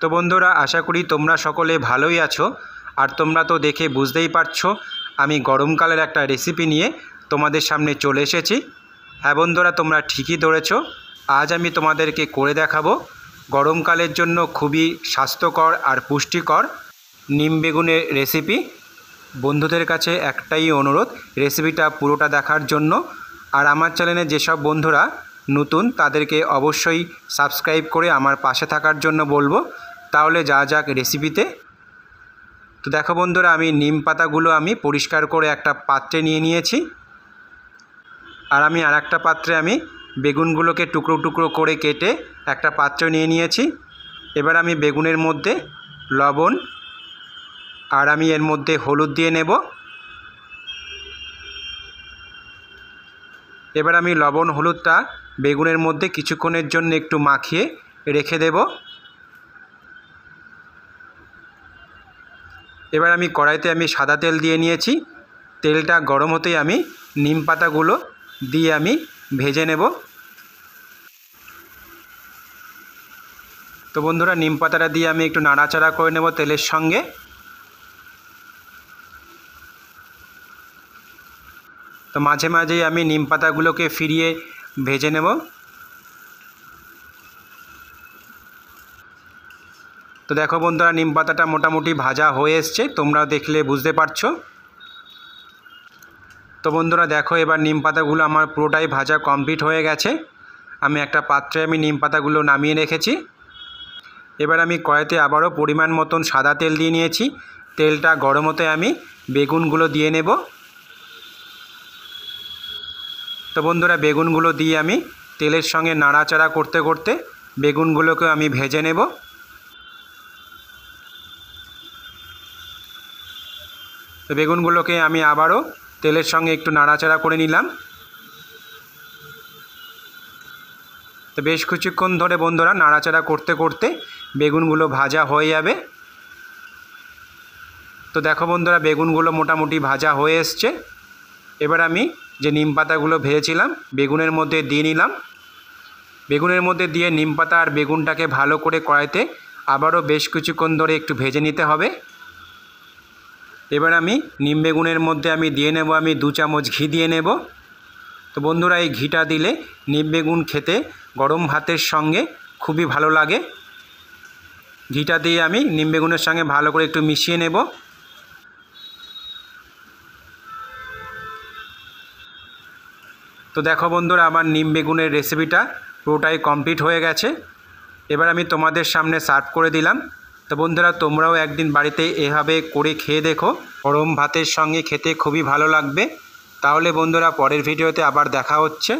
তো বন্ধুরা আশা করি তোমরা সকলে ভালোই আছো আর তোমরা তো দেখে বুঝতেই পারছো আমি গরমকালের একটা রেসিপি নিয়ে তোমাদের সামনে চলে এসেছি হ্যাঁ বন্ধুরা তোমরা ঠিকই ধরেছ আজ আমি তোমাদেরকে করে দেখাবো গরমকালের জন্য খুবই স্বাস্থ্যকর আর পুষ্টিকর নিম বেগুনের রেসিপি বন্ধুদের কাছে একটাই অনুরোধ রেসিপিটা পুরোটা দেখার জন্য আর আমার চ্যানেলে যেসব বন্ধুরা নতুন তাদেরকে অবশ্যই সাবস্ক্রাইব করে আমার পাশে থাকার জন্য বলবো তাহলে যা যাক রেসিপিতে তো দেখো বন্ধুরা আমি নিম পাতাগুলো আমি পরিষ্কার করে একটা পাত্রে নিয়ে নিয়েছি আর আমি আর একটা পাত্রে আমি বেগুনগুলোকে টুকরো টুকরো করে কেটে একটা পাত্র নিয়ে নিয়েছি এবার আমি বেগুনের মধ্যে লবণ আর আমি এর মধ্যে হলুদ দিয়ে নেব এবার আমি লবণ হলুদটা বেগুনের মধ্যে কিছুক্ষণের জন্য একটু মাখিয়ে রেখে দেবো এবার আমি কড়াইতে আমি সাদা তেল দিয়ে নিয়েছি তেলটা গরম হতেই আমি নিম পাতাগুলো দিয়ে আমি ভেজে নেব তো বন্ধুরা নিম পাতাটা দিয়ে আমি একটু নাড়াচাড়া করে নেব তেলের সঙ্গে তো মাঝে মাঝেই আমি নিম পাতাগুলোকে ফিরিয়ে ভেজে নেব তো দেখো বন্ধুরা নিম পাতাটা মোটামুটি ভাজা হয়ে এসছে তোমরা দেখলে বুঝতে পারছো তো বন্ধুরা দেখো এবার নিম পাতাগুলো আমার পুরোটাই ভাজা কমপ্লিট হয়ে গেছে আমি একটা পাত্রে আমি নিম পাতাগুলো নামিয়ে রেখেছি এবার আমি কড়াইতে আবারও পরিমাণ মতন সাদা তেল দিয়ে নিয়েছি তেলটা গরম হতে আমি বেগুনগুলো দিয়ে নেব তো বন্ধুরা বেগুনগুলো দিয়ে আমি তেলের সঙ্গে নাড়াচাড়া করতে করতে বেগুনগুলোকে আমি ভেজে নেব তো বেগুনগুলোকে আমি আবারও তেলের সঙ্গে একটু নাড়াচাড়া করে নিলাম তো বেশ কিছুক্ষণ ধরে বন্ধুরা নাড়াচাড়া করতে করতে বেগুনগুলো ভাজা হয়ে যাবে তো দেখো বন্ধুরা বেগুনগুলো মোটামুটি ভাজা হয়ে এসছে এবার আমি যে নিম পাতাগুলো ভেজেছিলাম বেগুনের মধ্যে দিয়ে নিলাম বেগুনের মধ্যে দিয়ে নিম পাতা আর বেগুনটাকে ভালো করে কড়াইতে আবারও বেশ কিছুক্ষণ ধরে একটু ভেজে নিতে হবে এবার আমি নিম বেগুনের মধ্যে আমি দিয়ে নেব আমি দু চামচ ঘি দিয়ে নেব তো বন্ধুরা এই ঘিটা দিলে নিম বেগুন খেতে গরম ভাতের সঙ্গে খুবই ভালো লাগে ঘিটা দিয়ে আমি নিম বেগুনের সঙ্গে ভালো করে একটু মিশিয়ে নেব তো দেখো বন্ধুরা আমার নিম বেগুনের রেসিপিটা পুরোটাই কমপ্লিট হয়ে গেছে এবার আমি তোমাদের সামনে সার্ভ করে দিলাম তো বন্ধুরা তোমরাও একদিন বাড়িতে এভাবে করে খেয়ে দেখো গরম ভাতের সঙ্গে খেতে খুবই ভালো লাগবে তাহলে বন্ধুরা পরের ভিডিওতে আবার দেখা হচ্ছে